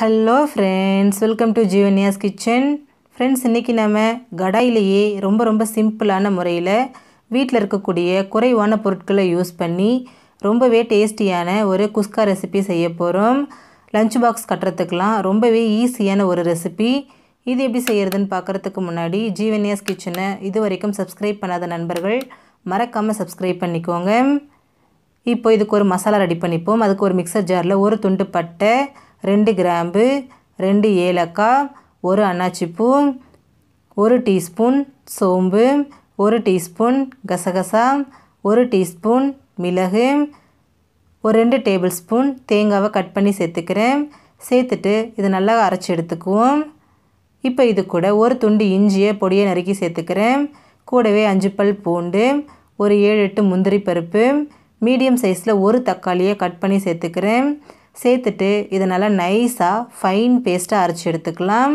hello friends welcome to Jeevanya's kitchen friends இன்றைக்கி நம்ம கடாயிலேயே ரொம்ப ரொம்ப சிம்பிளான முறையில் வீட்டில் இருக்கக்கூடிய குறைவான பொருட்களை யூஸ் பண்ணி ரொம்பவே டேஸ்டியான ஒரு குஸ்கா ரெசிபி செய்ய போகிறோம் லஞ்ச் பாக்ஸ் கட்டுறதுக்கெலாம் ரொம்பவே ஈஸியான ஒரு ரெசிபி இது எப்படி செய்கிறதுன்னு பார்க்குறதுக்கு முன்னாடி ஜீவன்யாஸ் கிச்சனை இது வரைக்கும் சப்ஸ்கிரைப் பண்ணாத நண்பர்கள் மறக்காமல் சப்ஸ்கிரைப் பண்ணிக்கோங்க இப்போ இதுக்கு ஒரு மசாலா ரெடி பண்ணிப்போம் அதுக்கு ஒரு மிக்சர் ஜாரில் ஒரு துண்டு பட்டை ரெண்டு கிராம்பு ரெண்டு ஏலக்காய் ஒரு அன்னாச்சிப்பூ ஒரு டீஸ்பூன் சோம்பு ஒரு டீஸ்பூன் கசகசா ஒரு டீஸ்பூன் மிளகு ஒரு ரெண்டு டேபிள் ஸ்பூன் தேங்காவை கட் பண்ணி சேர்த்துக்கிறேன் சேர்த்துட்டு இது நல்லா அரைச்சி எடுத்துக்குவோம் இப்போ இது கூட ஒரு துண்டு இஞ்சியை பொடியை நறுக்கி சேர்த்துக்கிறேன் கூடவே அஞ்சு பல் பூண்டு ஒரு ஏழு எட்டு முந்திரி பருப்பு மீடியம் சைஸில் ஒரு தக்காளியை கட் பண்ணி சேர்த்துக்கிறேன் சேர்த்துட்டு இதை நல்லா நைஸாக ஃபைன் பேஸ்ட்டாக அரைச்சி எடுத்துக்கலாம்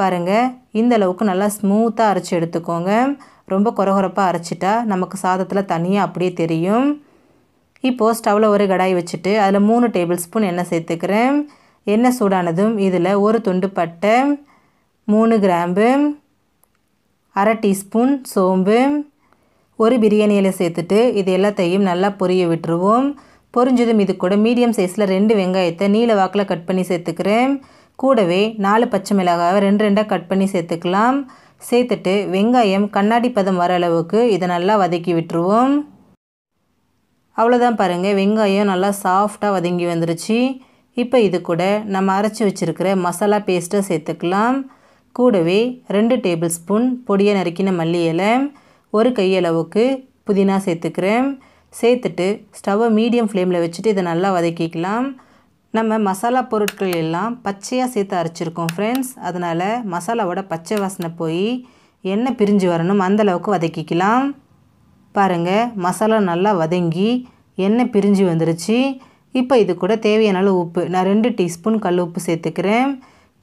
பாருங்கள் இந்த அளவுக்கு நல்லா ஸ்மூத்தாக அரைச்சி எடுத்துக்கோங்க ரொம்ப குறகுறப்பாக அரைச்சிட்டா நமக்கு சாதத்தில் தனியாக அப்படியே தெரியும் இப்போது ஸ்டவ்வில் ஒரு கடாய் வச்சுட்டு அதில் மூணு டேபிள் ஸ்பூன் எண்ணெய் சேர்த்துக்கிறேன் எண்ணெய் சூடானதும் இதில் ஒரு துண்டு பட்டை மூணு கிராம்பு அரை டீஸ்பூன் சோம்பு ஒரு பிரியாணி இலை சேர்த்துட்டு இது எல்லாத்தையும் நல்லா பொரிய விட்டுருவோம் பொறிஞ்சதும் இது கூட மீடியம் சைஸில் ரெண்டு வெங்காயத்தை நீல வாக்கில் கட் பண்ணி சேர்த்துக்கிறேன் கூடவே நாலு பச்சை மிளகாவை ரெண்டு ரெண்டாக கட் பண்ணி சேர்த்துக்கலாம் சேர்த்துட்டு வெங்காயம் கண்ணாடி பதம் வர அளவுக்கு இதை நல்லா வதக்கி விட்டுருவோம் அவ்வளோதான் பாருங்கள் வெங்காயம் நல்லா சாஃப்டாக வதங்கி வந்துருச்சு இப்போ இது கூட நம்ம அரைச்சி வச்சுருக்கிற மசாலா பேஸ்ட்டை சேர்த்துக்கலாம் கூடவே ரெண்டு டேபிள் ஸ்பூன் பொடியை நறுக்கின மல்லி இலை ஒரு கையளவுக்கு புதினா சேர்த்துக்கிறேன் சேர்த்துட்டு ஸ்டவ்வை மீடியம் ஃப்ளேமில் வச்சுட்டு இதை நல்லா வதக்கிக்கலாம் நம்ம மசாலா பொருட்கள் எல்லாம் பச்சையாக சேர்த்து அரைச்சிருக்கோம் ஃப்ரெண்ட்ஸ் அதனால் மசாலாவோட பச்சை வாசனை போய் எண்ணெய் பிரிஞ்சு வரணும் அந்தளவுக்கு வதக்கிக்கலாம் பாருங்கள் மசாலா நல்லா வதங்கி எண்ணெய் பிரிஞ்சு வந்துருச்சு இப்போ இது கூட தேவையான அளவு உப்பு நான் ரெண்டு டீஸ்பூன் கல் உப்பு சேர்த்துக்கிறேன்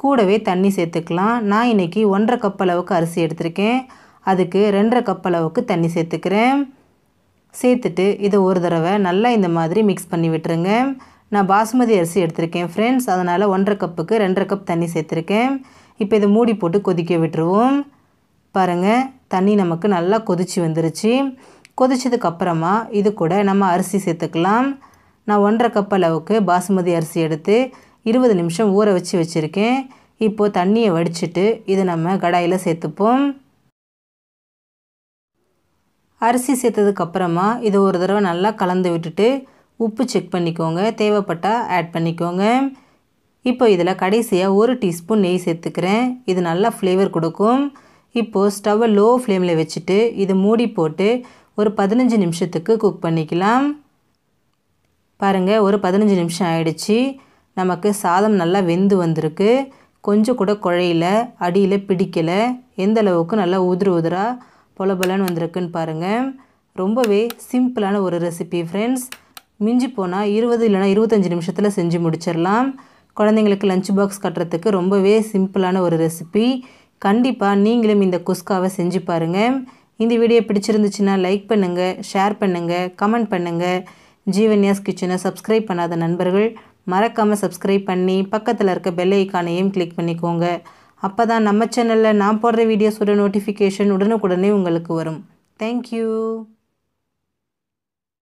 கூடவே தண்ணி சேர்த்துக்கலாம் நான் இன்றைக்கி ஒன்றரை கப் அளவுக்கு அரிசி எடுத்திருக்கேன் அதுக்கு ரெண்டரை கப் அளவுக்கு தண்ணி சேர்த்துக்கிறேன் சேர்த்துட்டு இதை ஒரு தடவை நல்லா இந்த மாதிரி மிக்ஸ் பண்ணி விட்டுருங்க நான் பாசுமதி அரிசி எடுத்திருக்கேன் ஃப்ரெண்ட்ஸ் அதனால் ஒன்றரை கப்புக்கு ரெண்டரை கப் தண்ணி சேர்த்துருக்கேன் இப்போ இதை மூடி போட்டு கொதிக்க விட்டுருவோம் பாருங்கள் தண்ணி நமக்கு நல்லா கொதிச்சு வந்துருச்சு கொதிச்சதுக்கப்புறமா இது கூட நம்ம அரிசி சேர்த்துக்கலாம் நான் ஒன்றரை கப் அளவுக்கு பாசுமதி அரிசி எடுத்து இருபது நிமிஷம் ஊற வச்சு வச்சுருக்கேன் இப்போது தண்ணியை வடிச்சிட்டு இதை நம்ம கடாயில் சேர்த்துப்போம் அரிசி சேர்த்ததுக்கப்புறமா இதை ஒரு தடவை நல்லா கலந்து விட்டுட்டு உப்பு செக் பண்ணிக்கோங்க தேவைப்பட்டால் ஆட் பண்ணிக்கோங்க இப்போ இதில் கடைசியாக ஒரு டீஸ்பூன் நெய் சேர்த்துக்கிறேன் இது நல்லா ஃப்ளேவர் கொடுக்கும் இப்போது ஸ்டவ்வை லோ ஃப்ளேமில் வச்சுட்டு இது மூடி போட்டு ஒரு பதினஞ்சு நிமிஷத்துக்கு குக் பண்ணிக்கலாம் பாருங்கள் ஒரு பதினஞ்சு நிமிஷம் ஆயிடுச்சு நமக்கு சாதம் நல்லா வெந்து வந்திருக்கு கொஞ்சம் கூட குழையில அடியில் பிடிக்கலை எந்த அளவுக்கு நல்லா உதிர உதிராக பொல வந்திருக்குன்னு பாருங்கள் ரொம்பவே சிம்பிளான ஒரு ரெசிபி ஃப்ரெண்ட்ஸ் மிஞ்சி போனால் இருபது இல்லைனா இருபத்தஞ்சி நிமிஷத்தில் செஞ்சு முடிச்சிடலாம் குழந்தைங்களுக்கு லஞ்ச் பாக்ஸ் கட்டுறதுக்கு ரொம்பவே சிம்பிளான ஒரு ரெசிபி கண்டிப்பாக நீங்களும் இந்த குஸ்காவை செஞ்சு பாருங்கள் இந்த வீடியோ பிடிச்சிருந்துச்சுன்னா லைக் பண்ணுங்கள் ஷேர் பண்ணுங்கள் கமெண்ட் பண்ணுங்கள் ஜீவன்யாஸ் கிச்சனை சப்ஸ்கிரைப் பண்ணாத நண்பர்கள் மறக்காமல் சப்ஸ்கிரைப் பண்ணி பக்கத்தில் இருக்க பெல் ஐக்கானையும் கிளிக் பண்ணிக்கோங்க அப்போ தான் நம்ம சேனலில் நான் போடுற வீடியோஸோட நோட்டிஃபிகேஷன் உடனுக்குடனே உங்களுக்கு வரும் தேங்க்யூ